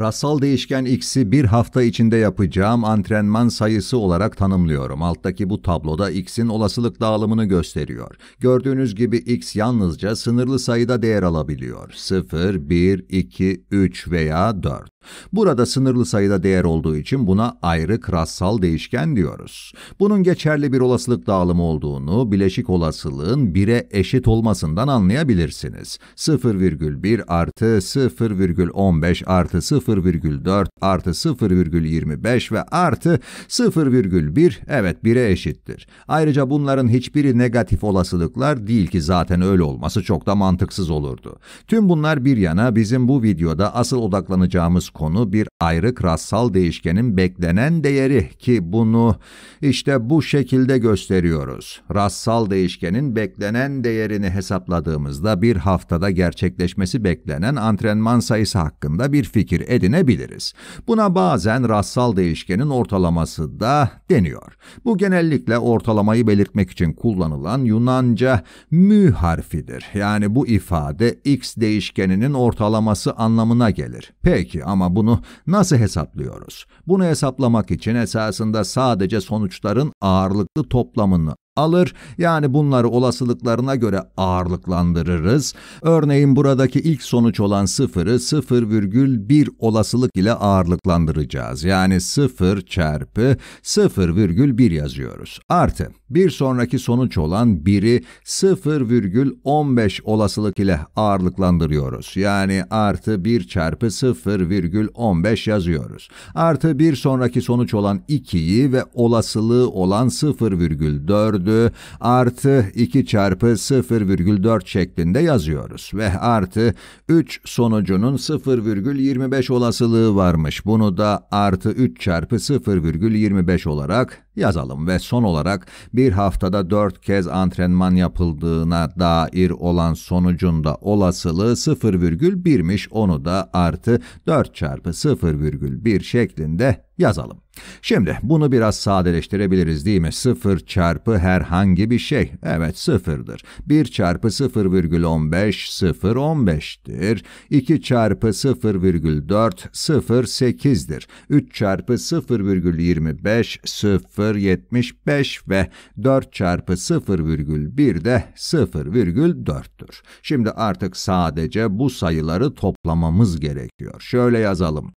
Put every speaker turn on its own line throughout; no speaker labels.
Rastsal değişken x'i bir hafta içinde yapacağım antrenman sayısı olarak tanımlıyorum. Alttaki bu tabloda x'in olasılık dağılımını gösteriyor. Gördüğünüz gibi x yalnızca sınırlı sayıda değer alabiliyor. 0, 1, 2, 3 veya 4. Burada sınırlı sayıda değer olduğu için buna ayrı krassal değişken diyoruz. Bunun geçerli bir olasılık dağılımı olduğunu bileşik olasılığın 1'e eşit olmasından anlayabilirsiniz. 0,1 artı 0,15 artı 0,4 artı 0,25 ve artı 0,1 evet 1'e eşittir. Ayrıca bunların hiçbiri negatif olasılıklar değil ki zaten öyle olması çok da mantıksız olurdu. Tüm bunlar bir yana bizim bu videoda asıl odaklanacağımız konu bir ayrık rastsal değişkenin beklenen değeri ki bunu işte bu şekilde gösteriyoruz. Rastsal değişkenin beklenen değerini hesapladığımızda bir haftada gerçekleşmesi beklenen antrenman sayısı hakkında bir fikir edinebiliriz. Buna bazen rastsal değişkenin ortalaması da deniyor. Bu genellikle ortalamayı belirtmek için kullanılan Yunanca mü harfidir. Yani bu ifade x değişkeninin ortalaması anlamına gelir. Peki ama ama bunu nasıl hesaplıyoruz? Bunu hesaplamak için esasında sadece sonuçların ağırlıklı toplamını alır. Yani bunları olasılıklarına göre ağırlıklandırırız. Örneğin buradaki ilk sonuç olan sıfırı 0,1 olasılık ile ağırlıklandıracağız. Yani 0 çarpı 0,1 yazıyoruz. Artı bir sonraki sonuç olan 1'i 0,15 olasılık ile ağırlıklandırıyoruz. Yani artı 1 çarpı 0,15 yazıyoruz. Artı bir sonraki sonuç olan 2'yi ve olasılığı olan 0,4'ü bölü artı 2 çarpı 0,4 şeklinde yazıyoruz ve artı 3 sonucunun 0,25 olasılığı varmış. Bunu da artı 3 çarpı 0,25 olarak yazalım ve son olarak bir haftada 4 kez antrenman yapıldığına dair olan sonucunda olasılığı 0,1'miş onu da artı 4 çarpı 0,1 şeklinde yazalım. Şimdi bunu biraz sadeleştirebiliriz değil mi? 0 çarpı herhangi bir şey. Evet 0'dır. 1 çarpı 0,15 0 15'tir. 2 çarpı 0,4 0 8'dir. 3 çarpı 0,25 0 75 ve 4 çarpı 0,1 de 0,4'tür. Şimdi artık sadece bu sayıları toplamamız gerekiyor. Şöyle yazalım.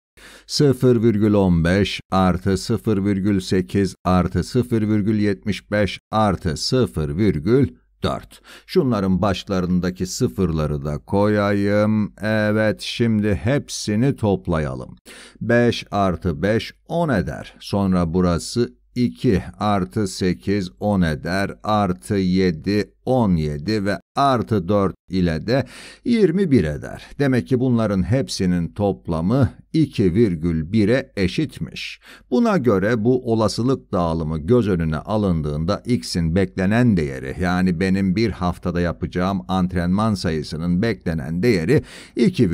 0,15 artı 0,8 artı 0,75 artı 0,4. Şunların başlarındaki sıfırları da koyayım. Evet şimdi hepsini toplayalım. 5 artı 5 10 eder. Sonra burası 2 artı 8 10 eder, artı 7 17 ve artı 4 ile de 21 eder. Demek ki bunların hepsinin toplamı 2,1'e eşitmiş. Buna göre bu olasılık dağılımı göz önüne alındığında x'in beklenen değeri yani benim bir haftada yapacağım antrenman sayısının beklenen değeri 2,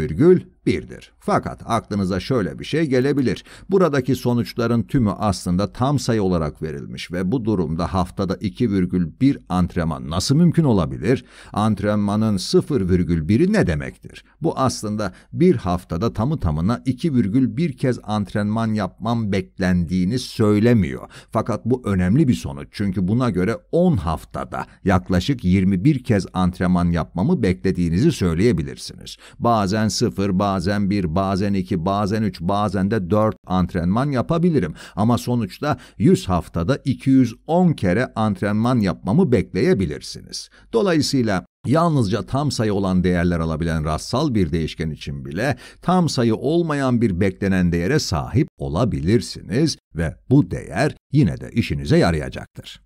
birdir. Fakat aklınıza şöyle bir şey gelebilir. Buradaki sonuçların tümü aslında tam sayı olarak verilmiş ve bu durumda haftada 2,1 antrenman nasıl mümkün olabilir? Antrenmanın 0,1'i ne demektir? Bu aslında bir haftada tamı tamına 2,1 kez antrenman yapmam beklendiğini söylemiyor. Fakat bu önemli bir sonuç çünkü buna göre 10 haftada yaklaşık 21 kez antrenman yapmamı beklediğinizi söyleyebilirsiniz. Bazen 0, bazen bazen bir, bazen iki, bazen üç, bazen de dört antrenman yapabilirim. Ama sonuçta 100 haftada 210 kere antrenman yapmamı bekleyebilirsiniz. Dolayısıyla Yalnızca tam sayı olan değerler alabilen rastsal bir değişken için bile tam sayı olmayan bir beklenen değere sahip olabilirsiniz ve bu değer yine de işinize yarayacaktır.